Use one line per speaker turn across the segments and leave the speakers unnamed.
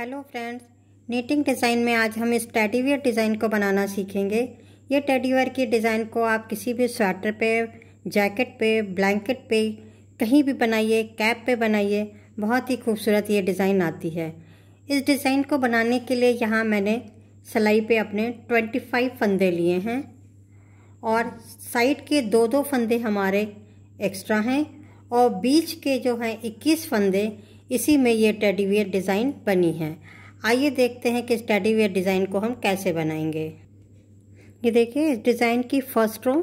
hello friends knitting design में आज हम इस टेडीवेयर डिज़ाइन को बनाना सीखेंगे ये टेडीवेयर की डिज़ाइन को आप किसी भी स्वेटर पे जैकेट पे ब्लैंकेट पे कहीं भी बनाइए कैप पे बनाइए बहुत ही खूबसूरत ये डिज़ाइन आती है इस डिज़ाइन को बनाने के लिए यहाँ मैंने सिलाई पे अपने ट्वेंटी फाइव फंदे लिए हैं और साइड के दो दो फंदे हमारे एक्स्ट्रा हैं और बीच के जो हैं इक्कीस फंदे इसी में ये टेडीवियर डिज़ाइन बनी है आइए देखते हैं कि इस टेडीवियर डिज़ाइन को हम कैसे बनाएंगे ये देखिए इस डिज़ाइन की फर्स्ट रो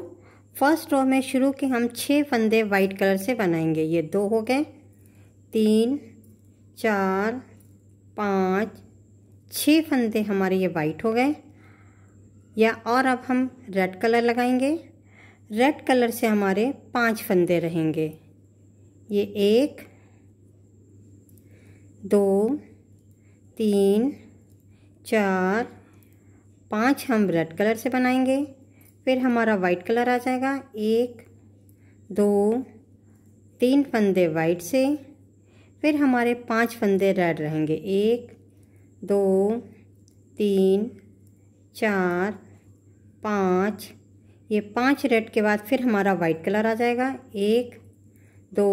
फर्स्ट रो में शुरू के हम छः फंदे वाइट कलर से बनाएंगे ये दो हो गए तीन चार पाँच छः फंदे हमारे ये वाइट हो गए या और अब हम रेड कलर लगाएंगे रेड कलर से हमारे पांच फंदे रहेंगे ये एक दो तीन चार पाँच हम रेड कलर से बनाएंगे फिर हमारा वाइट कलर आ जाएगा एक दो तीन फंदे वाइट से फिर हमारे पांच फंदे रेड रहेंगे एक दो तीन चार पाँच ये पांच रेड के बाद फिर हमारा वाइट कलर आ जाएगा एक दो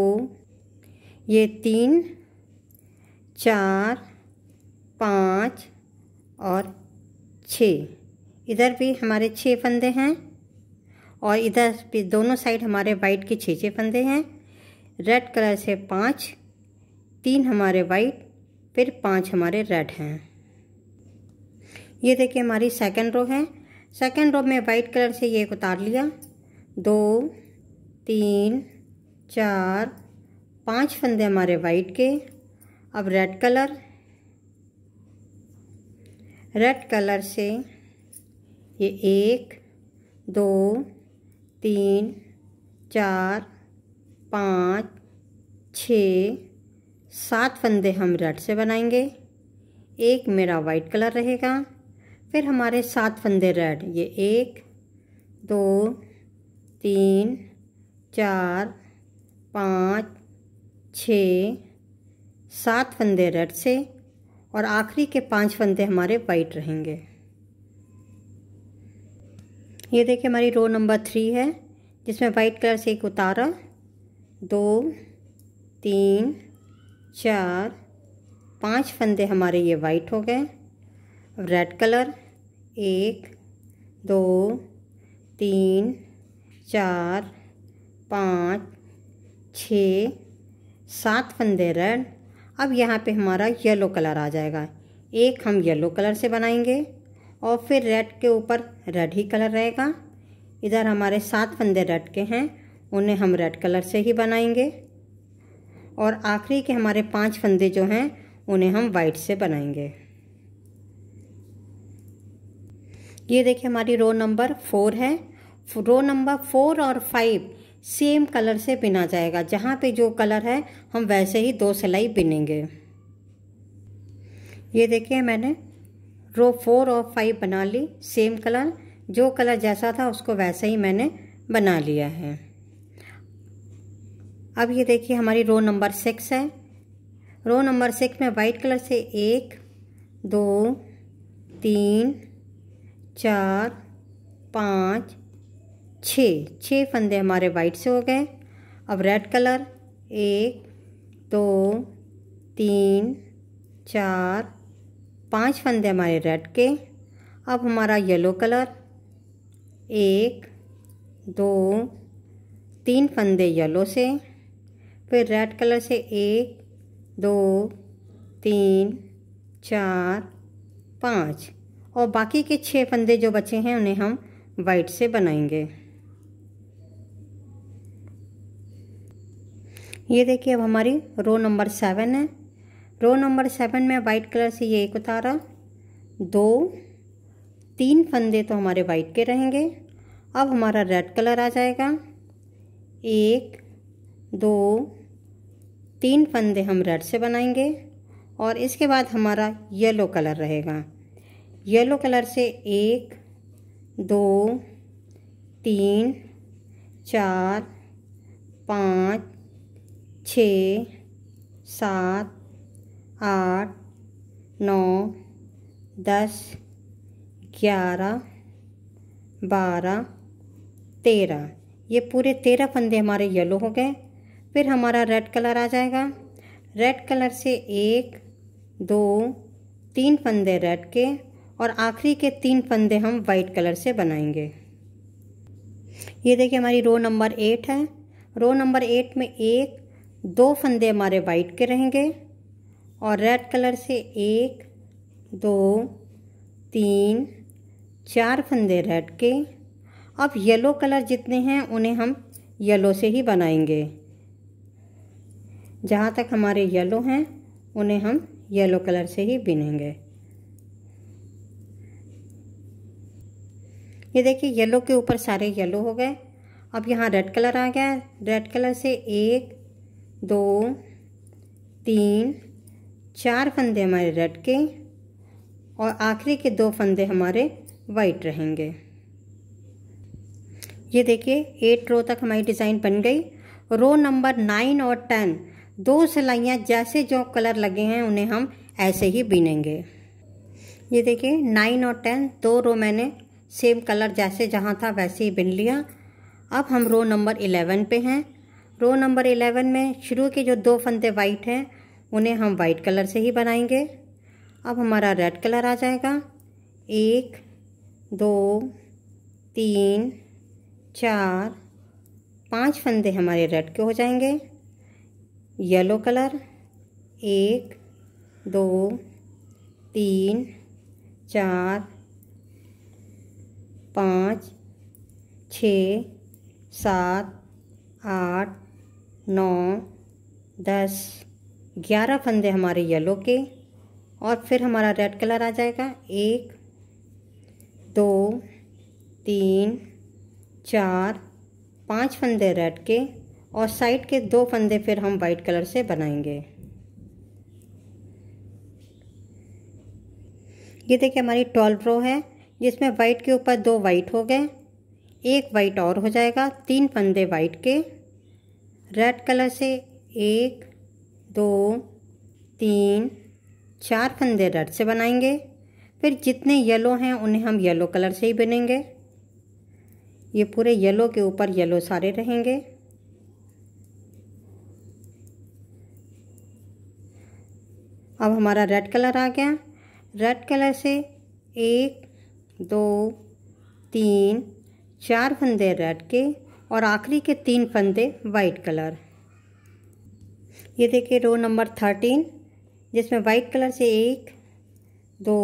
ये तीन चार पाँच और छः इधर भी हमारे छः फंदे हैं और इधर भी दोनों साइड हमारे वाइट के छः छः फंदे हैं रेड कलर से पाँच तीन हमारे वाइट फिर पाँच हमारे रेड हैं ये देखिए हमारी सेकंड रो है सेकंड रो में वाइट कलर से ये उतार लिया दो तीन चार पांच फंदे हमारे वाइट के अब रेड कलर रेड कलर से ये एक दो तीन चार पाँच छ सात फंदे हम रेड से बनाएंगे एक मेरा वाइट कलर रहेगा फिर हमारे सात फंदे रेड ये एक दो तीन चार पाँच छ सात फंदे रेड से और आखिरी के पांच फंदे हमारे वाइट रहेंगे ये देखिए हमारी रो नंबर थ्री है जिसमें वाइट कलर से एक उतारा दो तीन चार पांच फंदे हमारे ये वाइट हो गए रेड कलर एक दो तीन चार पाँच छ सात फंदे रेड अब यहाँ पे हमारा येलो कलर आ जाएगा एक हम येलो कलर से बनाएंगे और फिर रेड के ऊपर रेड ही कलर रहेगा इधर हमारे सात फंदे रेड के हैं उन्हें हम रेड कलर से ही बनाएंगे और आखिरी के हमारे पांच फंदे जो हैं उन्हें हम वाइट से बनाएंगे ये देखिए हमारी रो नंबर फोर है रो नंबर फोर और फाइव सेम कलर से बिना जाएगा जहाँ पे जो कलर है हम वैसे ही दो सिलाई बिनेंगे ये देखिए मैंने रो फोर और फाइव बना ली सेम कलर जो कलर जैसा था उसको वैसे ही मैंने बना लिया है अब ये देखिए हमारी रो नंबर सिक्स है रो नंबर सिक्स में वाइट कलर से एक दो तीन चार पाँच छः छः फंदे हमारे वाइट से हो गए अब रेड कलर एक दो तीन चार पांच फंदे हमारे रेड के अब हमारा येलो कलर एक दो तीन फंदे येलो से फिर रेड कलर से एक दो तीन चार पाँच और बाकी के छः फंदे जो बचे हैं उन्हें हम वाइट से बनाएंगे ये देखिए अब हमारी रो नंबर सेवन है रो नंबर सेवन में वाइट कलर से ये एक उतारा दो तीन फंदे तो हमारे वाइट के रहेंगे अब हमारा रेड कलर आ जाएगा एक दो तीन फंदे हम रेड से बनाएंगे और इसके बाद हमारा येलो कलर रहेगा येलो कलर से एक दो तीन चार पाँच छ सात आठ नौ दस ग्यारह बारह तेरह ये पूरे तेरह फंदे हमारे येलो हो गए फिर हमारा रेड कलर आ जाएगा रेड कलर से एक दो तीन फंदे रेड के और आखिरी के तीन फंदे हम वाइट कलर से बनाएंगे ये देखिए हमारी रो नंबर एट है रो नंबर एट में एक दो फंदे हमारे वाइट के रहेंगे और रेड कलर से एक दो तीन चार फंदे रेड के अब येलो कलर जितने हैं उन्हें हम येलो से ही बनाएंगे जहाँ तक हमारे येलो हैं उन्हें हम येलो कलर से ही बिनेंगे ये देखिए येलो के ऊपर सारे येलो हो गए अब यहाँ रेड कलर आ गया रेड कलर से एक दो तीन चार फंदे हमारे रेड के और आखिरी के दो फंदे हमारे वाइट रहेंगे ये देखिए एट रो तक हमारी डिज़ाइन बन गई रो नंबर नाइन और टेन दो सिलाइयाँ जैसे जो कलर लगे हैं उन्हें हम ऐसे ही बीनेंगे ये देखिए नाइन और टेन दो रो मैंने सेम कलर जैसे जहाँ था वैसे ही बिन लिया अब हम रो नंबर इलेवन पे हैं रो नंबर एलेवन में शुरू के जो दो फंदे वाइट हैं उन्हें हम वाइट कलर से ही बनाएंगे अब हमारा रेड कलर आ जाएगा एक दो तीन चार पांच फंदे हमारे रेड के हो जाएंगे येलो कलर एक दो तीन चार पाँच छ सात आठ नौ दस ग्यारह फंदे हमारे येलो के और फिर हमारा रेड कलर आ जाएगा एक दो तीन चार पांच फंदे रेड के और साइड के दो फंदे फिर हम वाइट कलर से बनाएंगे ये देखिए हमारी ट्वेल्व रो है जिसमें वाइट के ऊपर दो वाइट हो गए एक वाइट और हो जाएगा तीन फंदे वाइट के रेड कलर से एक दो तीन चार फंदे रेड से बनाएंगे फिर जितने येलो हैं उन्हें हम येलो कलर से ही बनेंगे ये पूरे येलो के ऊपर येलो सारे रहेंगे अब हमारा रेड कलर आ गया रेड कलर से एक दो तीन चार फंदे रेड के और आखिरी के तीन फंदे वाइट कलर ये देखिए रो नंबर थर्टीन जिसमें वाइट कलर से एक दो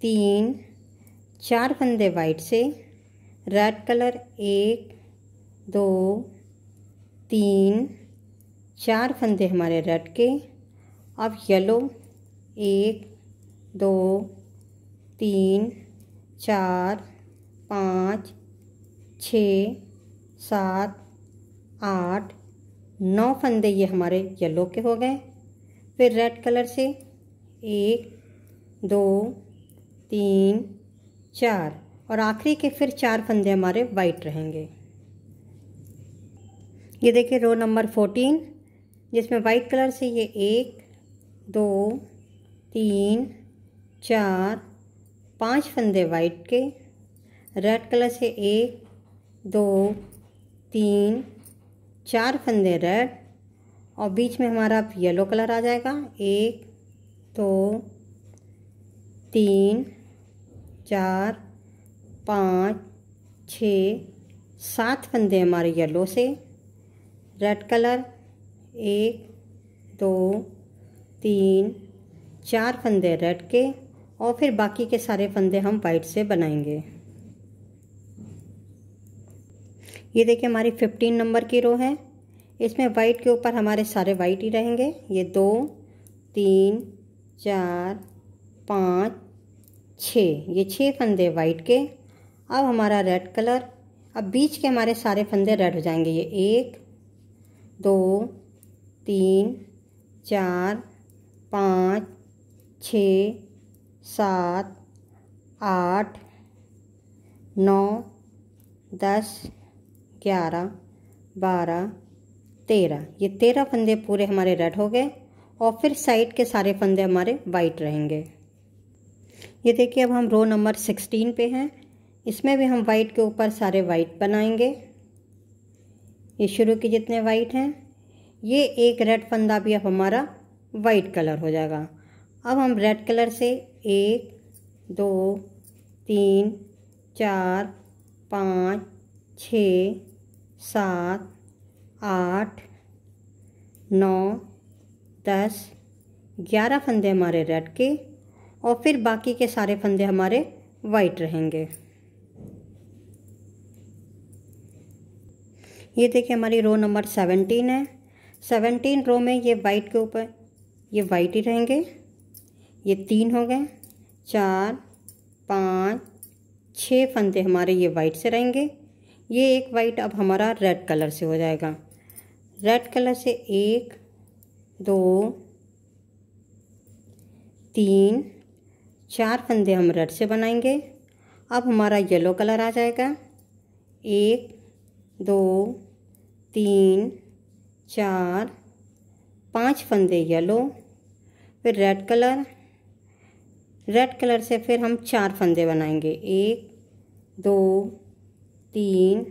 तीन चार फंदे वाइट से रेड कलर एक दो तीन चार फंदे हमारे रेड के अब येलो एक दो तीन चार पाँच छः सात आठ नौ फंदे ये हमारे येलो के हो गए फिर रेड कलर से एक दो तीन चार और आखिरी के फिर चार फंदे हमारे वाइट रहेंगे ये देखिए रो नंबर फोर्टीन जिसमें वाइट कलर से ये एक दो तीन चार पांच फंदे वाइट के रेड कलर से एक दो तीन चार फंदे रेड और बीच में हमारा येलो कलर आ जाएगा एक दो तीन चार पाँच छ सात फंदे हमारे येलो से रेड कलर एक दो तीन चार फंदे रेड के और फिर बाकी के सारे फंदे हम वाइट से बनाएंगे ये देखिए हमारी फिफ्टीन नंबर की रो है इसमें वाइट के ऊपर हमारे सारे वाइट ही रहेंगे ये दो तीन चार पाँच छः ये छः फंदे वाइट के अब हमारा रेड कलर अब बीच के हमारे सारे फंदे रेड हो जाएंगे ये एक दो तीन चार पाँच छ सात आठ नौ दस ग्यारह बारह तेरह ये तेरह फंदे पूरे हमारे रेड हो गए और फिर साइड के सारे फंदे हमारे वाइट रहेंगे ये देखिए अब हम रो नंबर सिक्सटीन पे हैं इसमें भी हम वाइट के ऊपर सारे वाइट बनाएंगे ये शुरू के जितने वाइट हैं ये एक रेड फंदा भी अब हमारा वाइट कलर हो जाएगा अब हम रेड कलर से एक दो तीन चार पाँच छ सात आठ नौ दस ग्यारह फंदे हमारे रेड के और फिर बाकी के सारे फंदे हमारे वाइट रहेंगे ये देखिए हमारी रो नंबर सेवनटीन है सेवनटीन रो में ये वाइट के ऊपर ये वाइट ही रहेंगे ये तीन हो गए चार पाँच छः फंदे हमारे ये वाइट से रहेंगे ये एक वाइट अब हमारा रेड कलर से हो जाएगा रेड कलर से एक दो तीन चार फंदे हम रेड से बनाएंगे अब हमारा येलो कलर आ जाएगा एक दो तीन चार पांच फंदे येलो फिर रेड कलर रेड कलर से फिर हम चार फंदे बनाएंगे एक दो तीन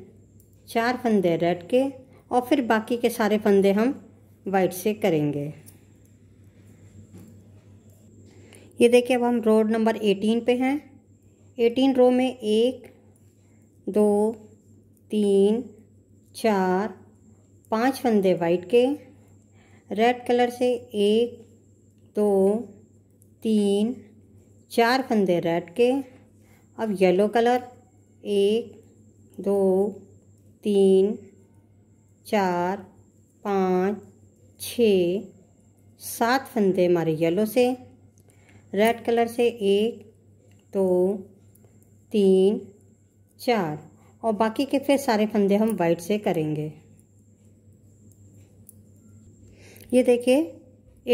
चार फंदे रेड के और फिर बाकी के सारे फंदे हम वाइट से करेंगे ये देखिए अब हम रोड नंबर एटीन पे हैं एटीन रो में एक दो तीन चार पांच फंदे वाइट के रेड कलर से एक दो तीन चार फंदे रेड के अब येलो कलर एक दो तीन चार पाँच छ सात फंदे हमारे येलो से रेड कलर से एक दो तीन चार और बाकी के फिर सारे फंदे हम वाइट से करेंगे ये देखिए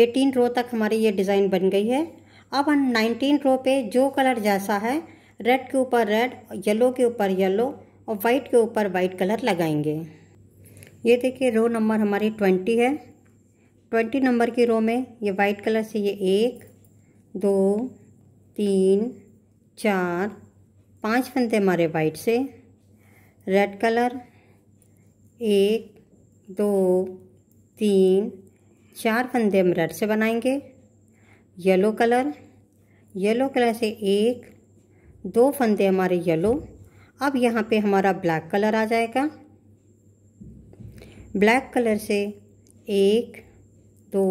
एटीन रो तक हमारी ये डिज़ाइन बन गई है अब हम नाइनटीन रो पे जो कलर जैसा है रेड के ऊपर रेड येलो के ऊपर येलो और वाइट के ऊपर वाइट कलर लगाएंगे ये देखिए रो नंबर हमारी ट्वेंटी है ट्वेंटी नंबर की रो में ये वाइट कलर से ये एक दो तीन चार पांच फंदे हमारे वाइट से रेड कलर एक दो तीन चार फंदे हम रेड से बनाएंगे येलो कलर येलो कलर से एक दो फंदे हमारे येलो अब यहाँ पे हमारा ब्लैक कलर आ जाएगा ब्लैक कलर से एक दो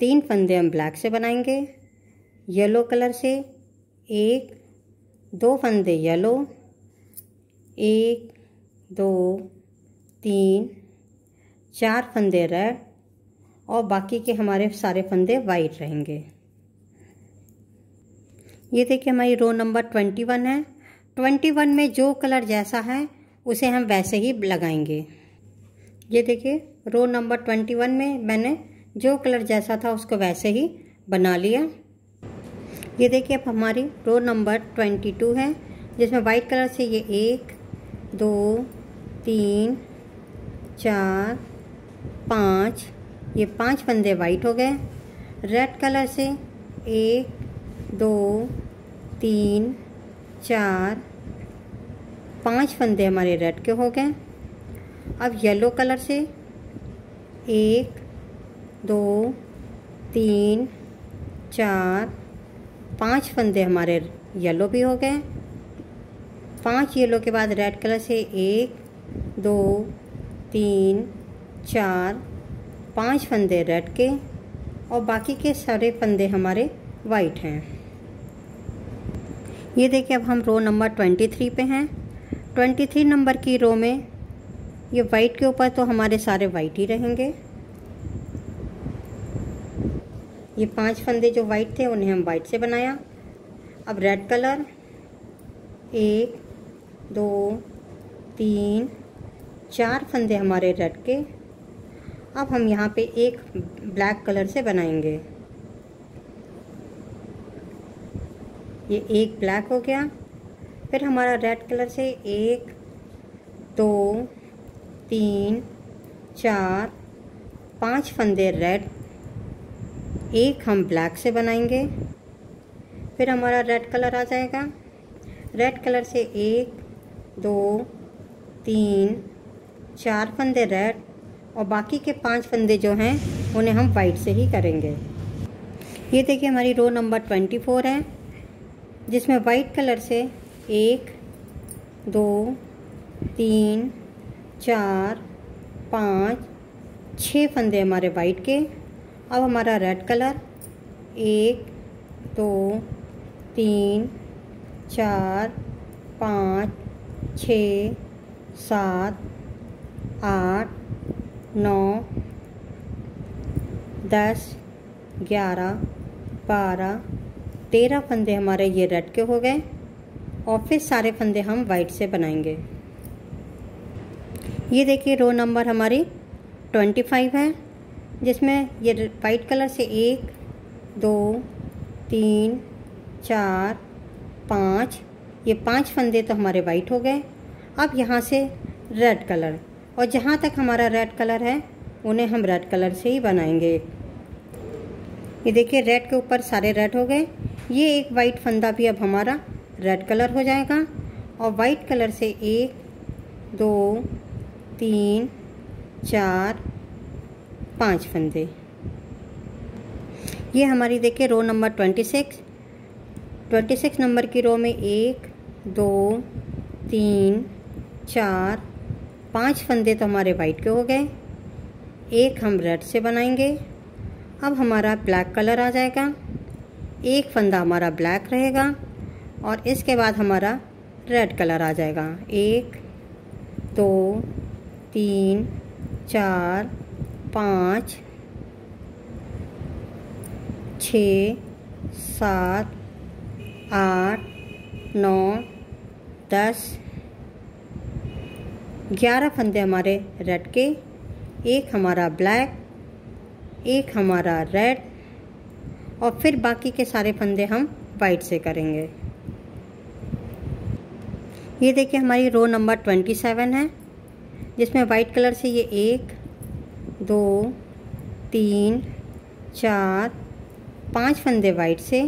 तीन फंदे हम ब्लैक से बनाएंगे येलो कलर से एक दो फंदे येलो एक दो तीन चार फंदे रेड और बाकी के हमारे सारे फंदे वाइट रहेंगे ये देखिए हमारी रो नंबर ट्वेंटी वन है ट्वेंटी वन में जो कलर जैसा है उसे हम वैसे ही लगाएंगे ये देखिए रो नंबर ट्वेंटी वन में मैंने जो कलर जैसा था उसको वैसे ही बना लिया ये देखिए अब हमारी रो नंबर ट्वेंटी टू है जिसमें वाइट कलर से ये एक दो तीन चार पाँच ये पांच फंदे वाइट हो गए रेड कलर से एक दो तीन चार पांच फंदे हमारे रेड के हो गए अब येलो कलर से एक दो तीन चार पांच फंदे हमारे येलो भी हो गए पांच येलो के बाद रेड कलर से एक दो तीन चार पांच फंदे रेड के और बाकी के सारे फंदे हमारे वाइट हैं ये देखिए अब हम रो नंबर ट्वेंटी थ्री पे हैं ट्वेंटी थ्री नंबर की रो में ये वाइट के ऊपर तो हमारे सारे वाइट ही रहेंगे ये पांच फंदे जो वाइट थे उन्हें हम वाइट से बनाया अब रेड कलर एक दो तीन चार फंदे हमारे रेड के अब हम यहाँ पे एक ब्लैक कलर से बनाएंगे ये एक ब्लैक हो गया फिर हमारा रेड कलर से एक दो तीन चार पांच फंदे रेड एक हम ब्लैक से बनाएंगे फिर हमारा रेड कलर आ जाएगा रेड कलर से एक दो तीन चार फंदे रेड और बाकी के पांच फंदे जो हैं उन्हें हम वाइट से ही करेंगे ये देखिए हमारी रो नंबर ट्वेंटी फोर है जिसमें वाइट कलर से एक दो तीन चार पाँच छः फंदे हमारे वाइट के अब हमारा रेड कलर एक दो तीन चार पाँच छ सात आठ नौ दस ग्यारह बारह तेरह फंदे हमारे ये रेड के हो गए और फिर सारे फंदे हम वाइट से बनाएंगे ये देखिए रो नंबर हमारी ट्वेंटी फाइव है जिसमें ये वाइट कलर से एक दो तीन चार पाँच ये पांच फंदे तो हमारे वाइट हो गए अब यहाँ से रेड कलर और जहाँ तक हमारा रेड कलर है उन्हें हम रेड कलर से ही बनाएंगे ये देखिए रेड के ऊपर सारे रेड हो गए ये एक वाइट फंदा भी अब हमारा रेड कलर हो जाएगा और वाइट कलर से एक दो तीन चार पाँच फंदे ये हमारी देखिए row number twenty six twenty six number की रो में एक दो तीन चार पांच फंदे तो हमारे वाइट के हो गए एक हम रेड से बनाएंगे अब हमारा ब्लैक कलर आ जाएगा एक फंदा हमारा ब्लैक रहेगा और इसके बाद हमारा रेड कलर आ जाएगा एक दो तीन चार पाँच छ सात आठ नौ दस ग्यारह फंदे हमारे रेड के एक हमारा ब्लैक एक हमारा रेड और फिर बाकी के सारे फंदे हम वाइट से करेंगे ये देखिए हमारी रो नंबर ट्वेंटी सेवन है जिसमें वाइट कलर से ये एक दो तीन चार पांच फंदे वाइट से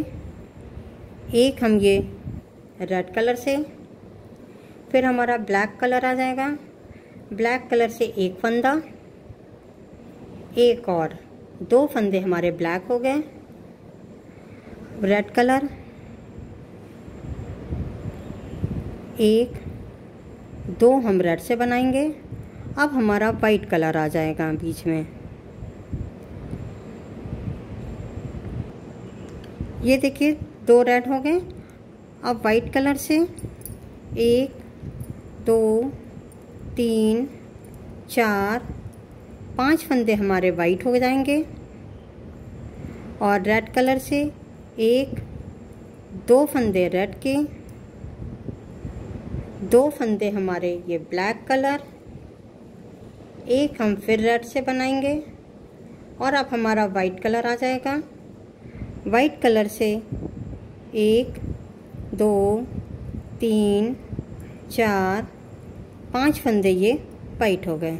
एक हम ये रेड कलर से फिर हमारा ब्लैक कलर आ जाएगा ब्लैक कलर से एक फंदा एक और दो फंदे हमारे ब्लैक हो गए रेड कलर एक दो हम रेड से बनाएंगे अब हमारा वाइट कलर आ जाएगा बीच में ये देखिए दो रेड हो गए अब वाइट कलर से एक दो तीन चार पांच फंदे हमारे वाइट हो जाएंगे और रेड कलर से एक दो फंदे रेड के दो फंदे हमारे ये ब्लैक कलर एक हम फिर रेड से बनाएंगे और अब हमारा वाइट कलर आ जाएगा वाइट कलर से एक दो तीन चार पांच फंदे ये पाइट हो गए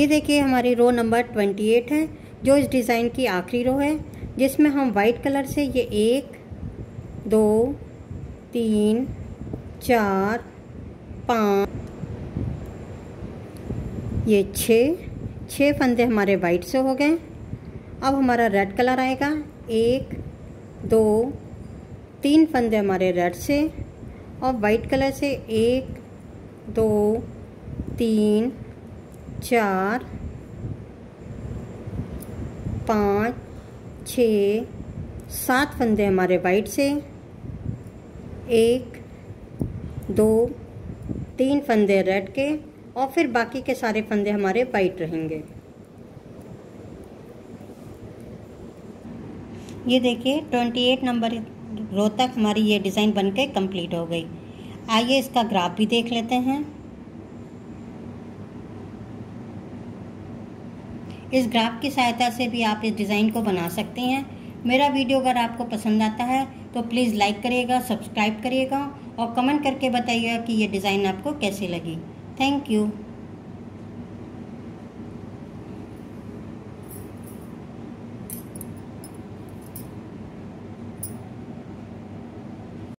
ये देखिए हमारी रो नंबर ट्वेंटी एट है जो इस डिज़ाइन की आखिरी रो है जिसमें हम वाइट कलर से ये एक दो तीन चार पाँच ये छः छः फंदे हमारे वाइट से हो गए अब हमारा रेड कलर आएगा एक दो तीन फंदे हमारे रेड से और वाइट कलर से एक दो तीन चार पाँच छः सात फंदे हमारे वाइट से एक दो तीन फंदे रेड के और फिर बाकी के सारे फंदे हमारे वाइट रहेंगे ये देखिए 28 नंबर रो तक हमारी ये डिज़ाइन बनके कंप्लीट हो गई आइए इसका ग्राफ भी देख लेते हैं इस ग्राफ की सहायता से भी आप इस डिज़ाइन को बना सकते हैं मेरा वीडियो अगर आपको पसंद आता है तो प्लीज़ लाइक करिएगा सब्सक्राइब करिएगा और कमेंट करके बताइएगा कि ये डिज़ाइन आपको कैसे लगी थैंक यू